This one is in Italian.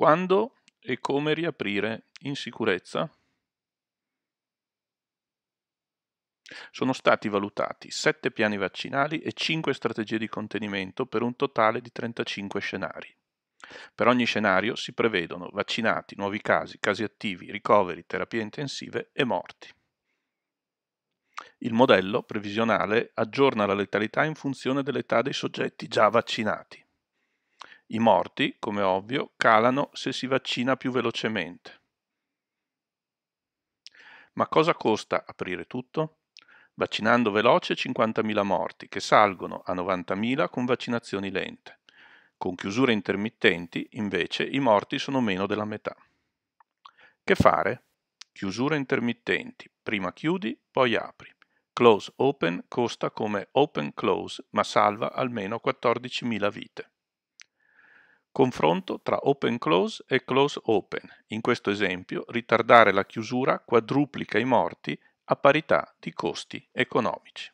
Quando e come riaprire in sicurezza? Sono stati valutati 7 piani vaccinali e 5 strategie di contenimento per un totale di 35 scenari. Per ogni scenario si prevedono vaccinati, nuovi casi, casi attivi, ricoveri, terapie intensive e morti. Il modello previsionale aggiorna la letalità in funzione dell'età dei soggetti già vaccinati. I morti, come ovvio, calano se si vaccina più velocemente. Ma cosa costa aprire tutto? Vaccinando veloce 50.000 morti, che salgono a 90.000 con vaccinazioni lente. Con chiusure intermittenti, invece, i morti sono meno della metà. Che fare? Chiusure intermittenti. Prima chiudi, poi apri. Close open costa come open close, ma salva almeno 14.000 vite. Confronto tra open close e close open. In questo esempio, ritardare la chiusura quadruplica i morti a parità di costi economici.